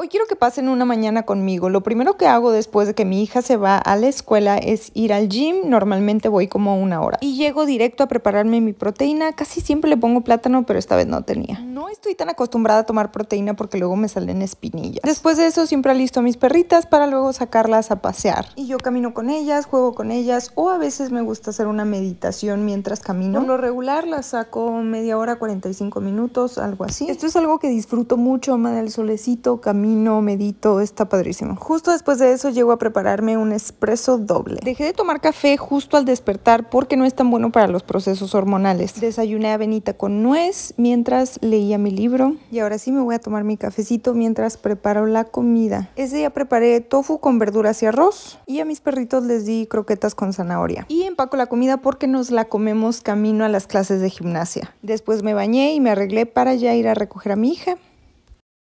Hoy quiero que pasen una mañana conmigo. Lo primero que hago después de que mi hija se va a la escuela es ir al gym. Normalmente voy como una hora. Y llego directo a prepararme mi proteína. Casi siempre le pongo plátano, pero esta vez no tenía. No estoy tan acostumbrada a tomar proteína porque luego me salen espinillas. Después de eso siempre alisto a mis perritas para luego sacarlas a pasear. Y yo camino con ellas, juego con ellas o a veces me gusta hacer una meditación mientras camino. Por lo regular las saco media hora, 45 minutos, algo así. Esto es algo que disfruto mucho, amada del solecito, camino no medito, está padrísimo. Justo después de eso llego a prepararme un espresso doble. Dejé de tomar café justo al despertar porque no es tan bueno para los procesos hormonales. Desayuné avenita con nuez mientras leía mi libro y ahora sí me voy a tomar mi cafecito mientras preparo la comida. Ese día preparé tofu con verduras y arroz y a mis perritos les di croquetas con zanahoria. Y empaco la comida porque nos la comemos camino a las clases de gimnasia. Después me bañé y me arreglé para ya ir a recoger a mi hija.